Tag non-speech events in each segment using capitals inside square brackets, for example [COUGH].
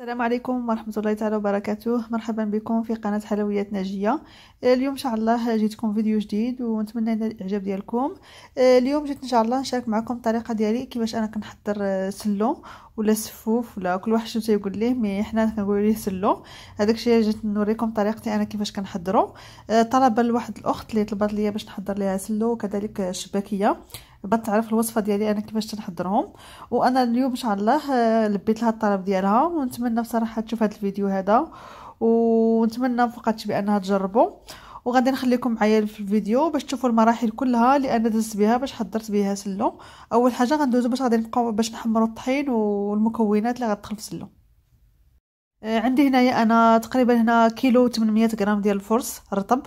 السلام عليكم ورحمة الله تعالى وبركاته مرحبا بكم في قناة حلويات ناجية آه، اليوم إن شاء الله جيتكم فيديو جديد ونتمنى الإعجاب ديالكم آه، اليوم جيت إن شاء الله نشارك معكم الطريقة ديالي كيفاش أنا كنحضر آه، سلو ولا سفوف ولا كل واحد شنو تيقول ليه مي حنا كنقولو ليه سلو هذاك الشيء جيت نوريكم طريقتي انا كيفاش كنحضرو طلبا لواحد الاخت اللي طلبات ليا باش نحضر ليها سلو وكذلك الشباكيه تعرف الوصفه ديالي انا كيفاش تنحضرهم وانا اليوم شاء الله آه، لبيت لها الطلب ديالها ونتمنى بصراحه تشوف هذا الفيديو هذا ونتمنى فقط بانها تجربوا وغادي نخليكم معايا في الفيديو باش تشوفوا المراحل كلها اللي انا دزت بها باش حضرت بها سلو اول حاجه غندوزو باش غادي نبقاو باش نحمروا الطحين والمكونات اللي غتدخل في سلو آه، عندي هنايا انا تقريبا هنا كيلو 800 غرام ديال الفرص رطب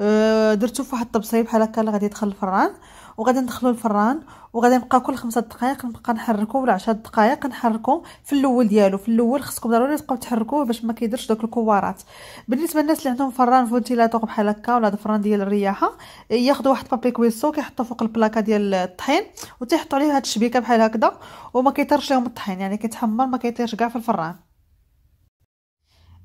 آه، درتو في واحد الطبسيه بحال هكا اللي غادي يدخل الفران وغادي ندخلو الفران وغادي نبقى كل خمسة دقائق نبقى نحركو ولا عشرة دقائق نحركو في الاول ديالو في الاول خصكم ضروري تبقاو تحركوه باش ما كيديرش دوك الكوارات بالنسبه للناس اللي عندهم فران فونتيلاتور بحال هكا ولا فران ديال الرياحه ياخذوا واحد بابي كويسو كيحطوا فوق البلاكه ديال الطحين وتيحطوا عليه هاد الشبيكه بحال هكذا وما كيطيرش لهم الطحين يعني كيتحمر ما كيطيرش كاع في الفران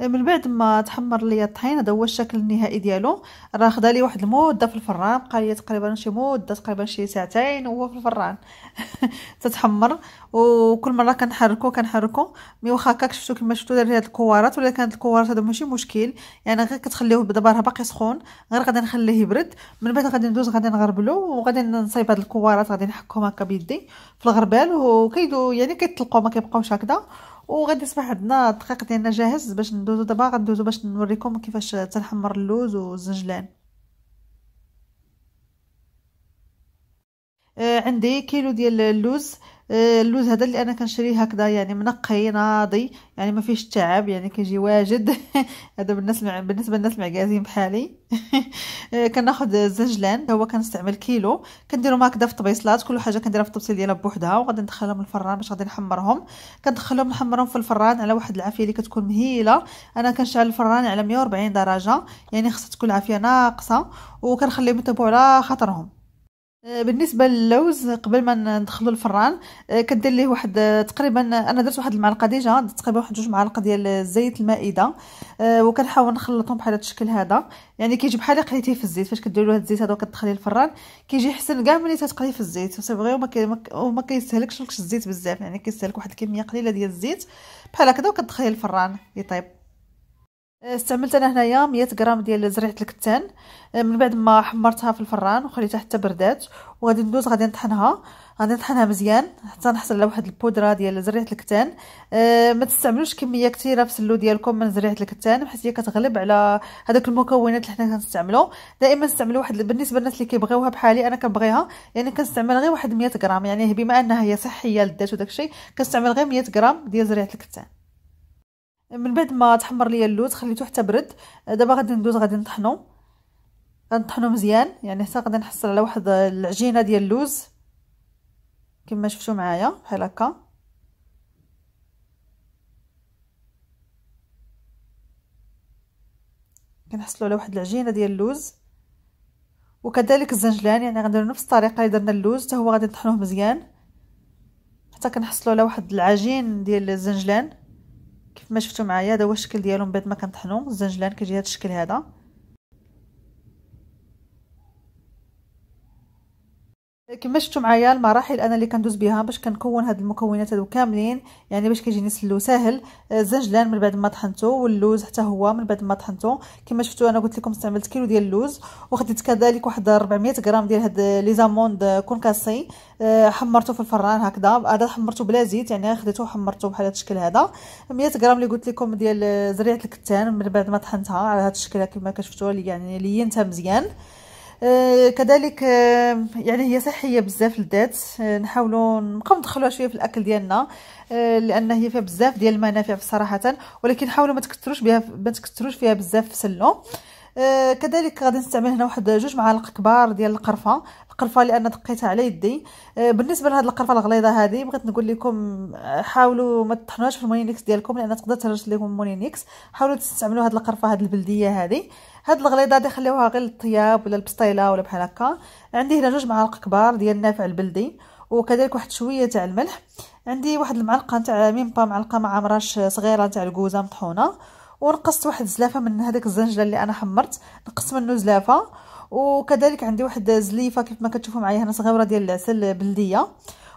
إيه، من بعد ما تحمر ليا الطحين هذا هو الشكل النهائي ديالو راه خدا لي واحد المده في الفران بقى لي تقريبا شي مده تقريبا شي ساعتين وهو في الفران [LAUGHS] تتحمر وكل مره كنحركو كنحركو مي واخا هكاك شفتو كما شفتو دار هاد الكوارات ولا كانت الكوارات هذا ماشي مشكل يعني غير كتخليوه دابا راه باقي سخون غير غادي نخليه يبرد من بعد غادي ندوز غادي نغربلو وغادي نصايب هاد الكوارات غادي نحكهم هكا بيدي في الغربال وكيدو يعني كيطلقو ما كيبقاوش هكذا وغادي يصبح عندنا الدقيق ديالنا جاهز باش ندوزو دابا غندوزو باش نوريكم كيفاش تنحمر اللوز والزنجلان آه عندي كيلو ديال اللوز آه، اللوز هذا اللي انا كنشريه هكذا يعني منقي ناضي يعني ما فيهش تعب يعني كيجي واجد [LAUGHS] هذا بالنسبه بالنسبه للناس المعكازين بحالي [LAUGHS] آه، كناخذ الزنجلان هو كنستعمل كيلو كنديرهم هكذا في طبيصلات كل حاجه كنديرها في الطبسيل ديالها بوحدها وغادي ندخلهم الفران باش غادي نحمرهم كندخلهم نحمرهم في الفران على واحد العافيه اللي كتكون مهيله انا كنشعل الفران على 140 درجه يعني خصها تكون العافيه ناقصه وكنخليهم يطيبوا على خاطرهم آه، بالنسبه للوز قبل ما ندخلو الفران آه، كدير ليه واحد آه، تقريبا انا درت واحد المعلقه ديجا تقريبا واحد جوج معالق ديال الزيت المائده وكنحاول نخلطهم بحال هذا الشكل هذا يعني كيجي بحال قليتيه في الزيت فاش كديروا هذا الزيت هذا وكتدخليه الفران كيجي حسن كاع ملي تتقليه في الزيت سي فري وما وما كيستهلكش الزيت بزاف يعني كيستهلك واحد الكميه قليله ديال الزيت بحال هكذا وكتدخليه الفران يطيب آه، استعملت انا هنايا 100 غرام ديال زريعه الكتان آه، من بعد ما حمرتها في الفران وخليتها حتى بردات وغادي ندوز غادي نطحنها غادي نطحنها مزيان حتى نحصل على واحد البودره ديال زريعه الكتان أه ما تستعملوش كميه كثيره في السلو ديالكم من زريعه الكتان بحيث هي كتغلب على هذاك المكونات اللي حنا كنستعملو دائما نستعملوا واحد بالنسبه للناس اللي كيبغيوها بحالي انا كنبغيها يعني كنستعمل غير واحد 100 غرام يعني بما انها هي صحيه للذات وداكشي كنستعمل غير 100 غرام ديال زريعه الكتان من بعد ما تحمر ليا اللوز خليته حتى برد دابا غادي ندوز غادي نطحنو غنطحنو مزيان يعني حتى غادي نحصل على واحد العجينه ديال اللوز كما شفتو معايا بحال هكا كنحصلوا على واحد العجينه ديال اللوز وكذلك الزنجلان يعني غنديرو نفس الطريقه اللي درنا اللوز حتى هو غادي نطحنوه مزيان حتى كنحصلوا على واحد العجين ديال الزنجلان ما شفتوا معايا هذا هو الشكل ديالهم بعد ما كنطحنو الزنجلان كيجي هذا الشكل هذا كما شفتوا معايا المراحل انا اللي كندوز بها باش كنكون هاد المكونات هادو كاملين يعني باش كيجيني سلو ساهل الزنجلان آه، من بعد ما طحنته واللوز حتى هو من بعد ما طحنته كما شفتوا انا قلت لكم استعملت كيلو ديال اللوز وخديت كذلك واحد 400 غرام ديال هاد آه، لي زاموند آه، كونكاسي حمرته في الفران هكذا هذا حمرته بلا زيت يعني خديته وحمرته بحال هذا الشكل هذا 100 غرام اللي قلت لكم ديال زريعه الكتان من بعد ما طحنتها على هذا الشكل كما كشفتوا يعني لينتها مزيان آه، كذلك آه، يعني هي صحيه بزاف للذات آه، نحاولوا نبقاو ندخلوها شويه في الاكل ديالنا لان هي فيها بزاف ديال المنافع صراحه ولكن حاولوا ما تكثروش بها ما تكثروش فيها بزاف في السلو كذلك غادي نستعمل هنا واحد جوج معالق كبار ديال القرفه القرفه لان دقيتها على يدي آه، بالنسبه لهاد القرفه الغليظه هذه بغيت نقول لكم آه، حاولوا ما تطحنوهاش في المونينيكس ديالكم لان تقدر تهرج لكم مونينيكس حاولوا تستعملوا هاد القرفه هاد البلديه هذه هاد الغليظه هذه خليوها غير للطياب ولا البسطيله ولا بحال هكا عندي هنا جوج معالق كبار ديال النافع البلدي وكذلك واحد شويه تاع الملح عندي واحد المعلقه تاع ميمبا معلقه مع مراش صغيره تاع الكوزه مطحونه ونقصت واحد زلافه من هذاك الزنجله اللي انا حمرت نقصت منه زلافه وكذلك عندي واحد زليفه كيف ما كتشوفوا معايا هنا صغيره ديال العسل بلديه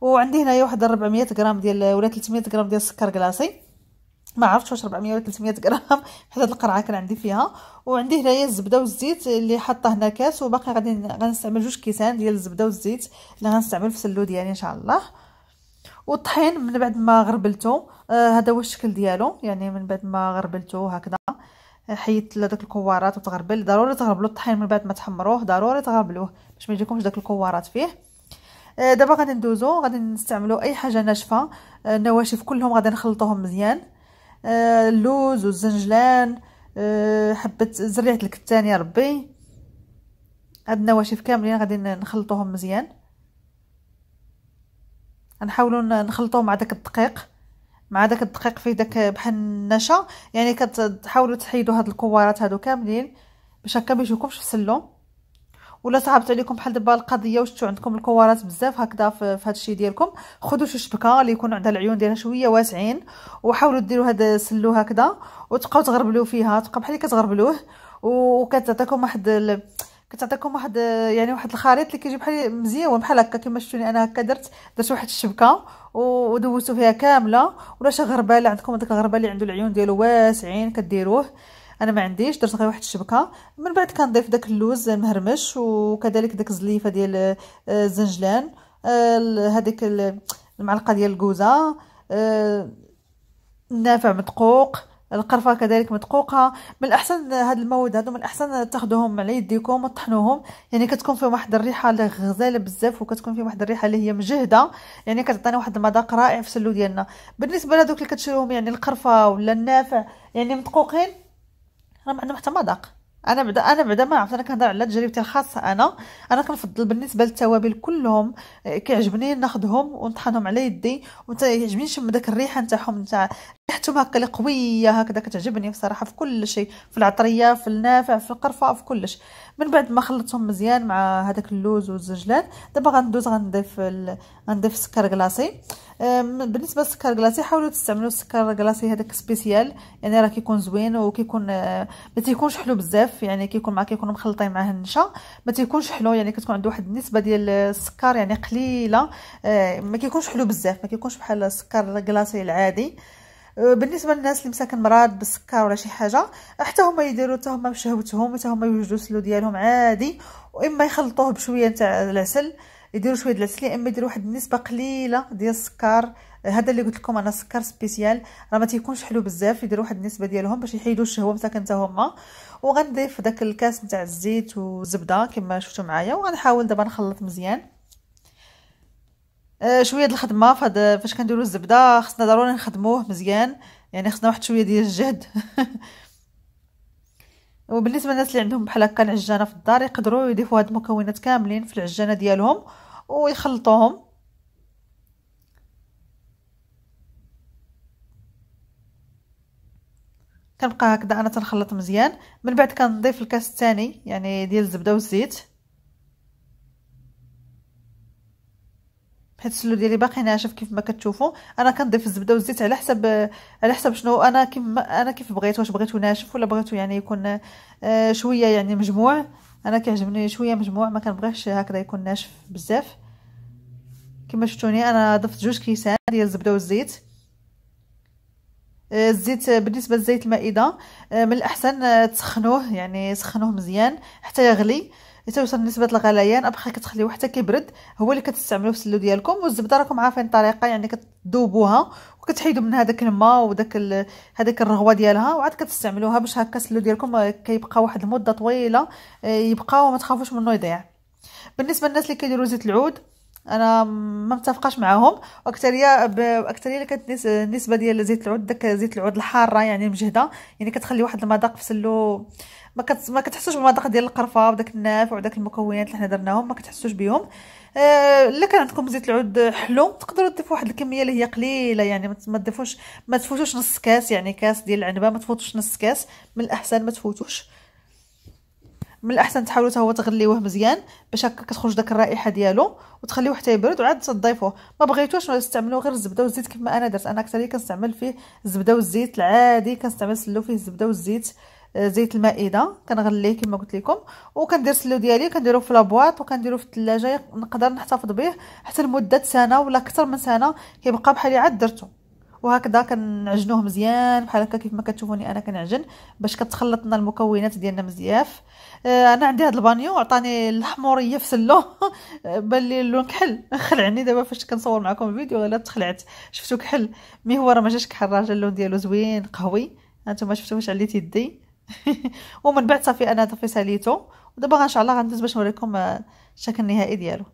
وعندي هنايا واحد 400 غرام ديال ولا 300 غرام ديال السكر كلاصي ما عرفتش واش 400 ولا 300 غرام [LAUGHS] حيت هاد القرعه كان عندي فيها وعندي هنايا الزبده والزيت اللي حاطه هنا كاس وباقي غادي غنستعمل جوج كيسان ديال الزبده والزيت اللي غنستعمل في السلو ديالي يعني ان شاء الله والطحين من بعد ما غربلته آه هذا هو الشكل ديالو يعني من بعد ما غربلته هكذا حيدت داك الكوارات وتغربل ضروري تغربلو الطحين من بعد ما تحمروه ضروري تغربلوه باش ما يجيكمش داك الكوارات فيه آه، دابا غادي ندوزو غادي نستعملو اي حاجه ناشفه النواشف آه، كلهم غادي نخلطوهم مزيان آه، اللوز والزنجلان حبه زريعه الكتان يا ربي هاد النواشف كاملين غادي نخلطوهم مزيان نحاولوا نخلطوه مع داك الدقيق مع داك الدقيق فيه داك بحال النشا يعني كتحاولوا تحيدوا هاد الكوارات هادو كاملين باش هكا ما في السلو ولا صعبت عليكم بحال دابا القضيه وشتو عندكم الكوارات بزاف هكذا في الشيء ديالكم خذوا شي شبكه اللي يكون عندها العيون ديالها شويه واسعين وحاولوا ديروا هاد السلو هكذا وتبقاو تغربلوا فيها تبقى بحال كتغربلوه وكتعطيكم واحد كتعطيكم واحد يعني واحد الخريط اللي كيجي بحال مزيون بحال هكا كما شفتوني انا هكا درت درت واحد الشبكه ودوزتو فيها كامله ولا شي غربله عندكم داك الغربال اللي عنده العيون ديالو واسعين كديروه انا ما عنديش درت غير واحد الشبكه من بعد كنضيف داك اللوز المهرمش وكذلك داك الزليفه ديال آه، الزنجلان آه، هذيك المعلقه ديال الكوزه النافع آه، مدقوق القرفه كذلك مدقوقه من الاحسن هاد المواد هادو من الاحسن تاخذوهم على يديكم وتطحنوهم يعني كتكون فيهم واحد الريحه اللي غزاله بزاف وكتكون فيهم واحد الريحه اللي هي مجهده يعني كتعطينا واحد المذاق رائع في السلو ديالنا بالنسبه لهذوك اللي كتشريوهم يعني القرفه ولا النافع يعني مدقوقين راه ما عندهم حتى مذاق انا بعدا انا بعدا ما عرفت انا كنهضر على تجربتي الخاصه انا انا كنفضل بالنسبه للتوابل كلهم كيعجبني ناخذهم ونطحنهم على يدي وما كيعجبنيش نشم داك الريحه نتاعهم نتاع ريحتهم هكا اللي قويه هكذا كتعجبني بصراحه في كل شيء في العطريه في النافع في القرفه في كلش من بعد ما خلطتهم مزيان مع هذاك اللوز والزنجلان دابا غندوز غنضيف ال... غنضيف السكر كلاصي بالنسبه للسكر كلاصي حاولوا تستعملوا السكر كلاصي هذاك سبيسيال يعني راه كيكون زوين وكيكون ما تيكونش حلو بزاف يعني كيكون مع كيكونوا مخلطين معاه النشا ما تيكونش حلو يعني كتكون عنده واحد النسبه ديال السكر يعني قليله أه، ما كيكونش حلو بزاف ما كيكونش بحال السكر كلاصي العادي بالنسبه للناس اللي مساكن مرض بالسكر ولا شي حاجه حتى هما يديروا حتى هما بشهوتهم حتى هما يوجدوا السلو ديالهم عادي واما يخلطوه بشويه تاع العسل يديروا شويه العسل يا اما يديروا واحد النسبه قليله ديال السكر هذا اللي قلت لكم انا سكر سبيسيال راه ما تيكونش حلو بزاف يديروا واحد النسبه ديالهم باش يحيدوا الشهوه مساكن حتى هما وغنضيف داك الكاس نتاع الزيت والزبده كما شفتوا معايا وغنحاول دابا نخلط مزيان آه، شويه الخدمه فهاد فاش كنديرو الزبده خصنا ضروري نخدموه مزيان يعني خصنا واحد شويه ديال الجهد [LAUGHS] وبالنسبه للناس اللي عندهم بحال هكا العجانه في الدار يقدروا يضيفوا هاد المكونات كاملين في العجانه ديالهم ويخلطوهم كنبقى هكذا انا تنخلط مزيان من بعد كنضيف الكاس الثاني يعني ديال الزبده والزيت حيت السلو ديالي باقي ناشف كيف ما كتشوفوا انا كنضيف الزبده والزيت على حسب على حسب شنو انا كيف انا كيف بغيت واش بغيتو ناشف ولا بغيتو يعني يكون آه شويه يعني مجموع انا كيعجبني شويه مجموع ما كنبغيش هكذا يكون ناشف بزاف كما شفتوني انا ضفت جوج كيسان ديال الزبده والزيت آه، الزيت بالنسبه لزيت المائده آه، من الاحسن آه، تسخنوه يعني سخنوه مزيان حتى يغلي توصل نسبه الغليان ابقى كتخليوه حتى كيبرد هو اللي كتستعملوه في السلو ديالكم والزبده راكم عارفين الطريقه يعني كتذوبوها وكتحيدوا منها داك الماء وداك هذاك الرغوه ديالها وعاد كتستعملوها باش هكا السلو ديالكم آه، كيبقى واحد المده طويله آه، يبقى وما تخافوش منه يضيع بالنسبه للناس اللي كيديروا زيت العود انا ما متفقاش معاهم اكثريه اكثريه اللي كتنس النسبه ديال زيت العود داك زيت العود الحاره يعني مجهده يعني كتخلي واحد المذاق في سلو ما كت ما كتحسوش بالمذاق ديال القرفه وداك النافع وداك المكونات اللي حنا درناهم ما كتحسوش بهم آه، الا آه كان عندكم زيت العود حلو تقدروا تضيفوا واحد الكميه اللي هي قليله يعني ما تضيفوش ما تفوتوش نص كاس يعني كاس ديال العنبه ما تفوتوش نص كاس من الاحسن ما تفوتوش من الاحسن تحاولوا حتى هو تغليوه مزيان باش هكا كتخرج داك الرائحه ديالو وتخليوه حتى يبرد وعاد تضيفوه ما بغيتوش تستعملوا غير الزبده والزيت كما انا درت انا اكثر كنستعمل فيه الزبده والزيت العادي كنستعمل سلو فيه الزبده والزيت آه، زيت المائده كنغليه كما قلت لكم وكندير السلو ديالي كنديرو في لابواط وكنديرو في الثلاجه نقدر نحتفظ به حتى لمده سنه ولا اكثر من سنه كيبقى بحال عاد درتو وهكذا كنعجنوه مزيان بحال هكا كيف ما كتشوفوني انا كنعجن باش كتخلط لنا المكونات ديالنا مزياف آه انا عندي هذا البانيو عطاني الحموريه في سلو آه، بان لي اللون كحل [LAUGHS] خلعني دابا فاش كنصور معكم الفيديو غير تخلعت شفتو كحل مي هو راه ما جاش كحل راه اللون ديالو زوين قهوي هانتوما شفتو واش عليت يدي [LAUGHS] ومن بعد صافي انا طفي ساليتو ودابا ان شاء الله غندوز باش نوريكم آه، الشكل النهائي ديالو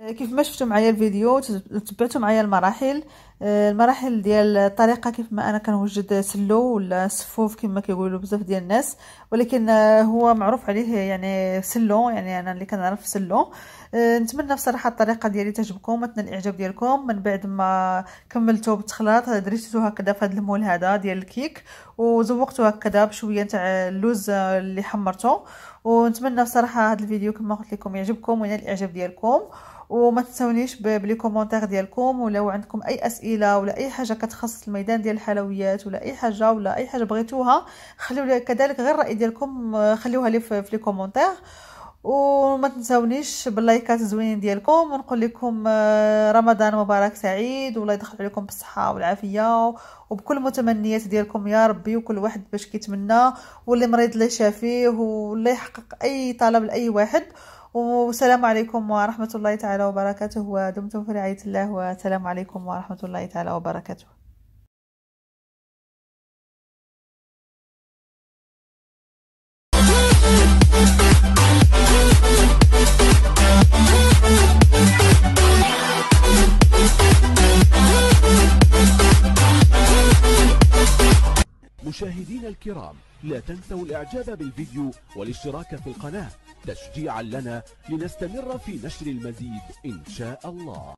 آه، كيف ما شفتوا معايا الفيديو تبعتوا معايا المراحل آه، المراحل ديال الطريقه كيف ما انا كنوجد سلو ولا صفوف كما كيقولوا بزاف ديال الناس ولكن آه، هو معروف عليه يعني سلو يعني انا اللي كنعرف سلو نتمنى بصراحه الطريقه ديالي تعجبكم وتنال الاعجاب ديالكم من بعد ما كملتو بالتخلاط درتو هكذا في هذا المول هذا ديال الكيك وزوقتو هكذا بشويه تاع اللوز اللي حمرته ونتمنى بصراحه هذا الفيديو كما قلت لكم يعجبكم وينال الاعجاب ديالكم وما تنسونيش بلي كومونتير ديالكم ولو عندكم اي اسئله ولا اي حاجه كتخص الميدان ديال الحلويات ولا اي حاجه ولا اي حاجه بغيتوها خليو كذلك غير الراي ديالكم آه، خليوها لي في لي كومونتير وما تنساونيش باللايكات الزوينين ديالكم ونقول لكم آه، رمضان مبارك سعيد والله يدخل عليكم بالصحه والعافيه وبكل المتمنيات ديالكم يا ربي وكل واحد باش كيتمنى واللي مريض الله يشافيه واللي يحقق اي طلب لاي واحد والسلام عليكم ورحمة الله تعالى وبركاته ودمتم في رعاية الله والسلام عليكم ورحمة الله تعالى وبركاته مشاهدين الكرام لا تنسوا الاعجاب بالفيديو والاشتراك في القناة تشجيعا لنا لنستمر في نشر المزيد ان شاء الله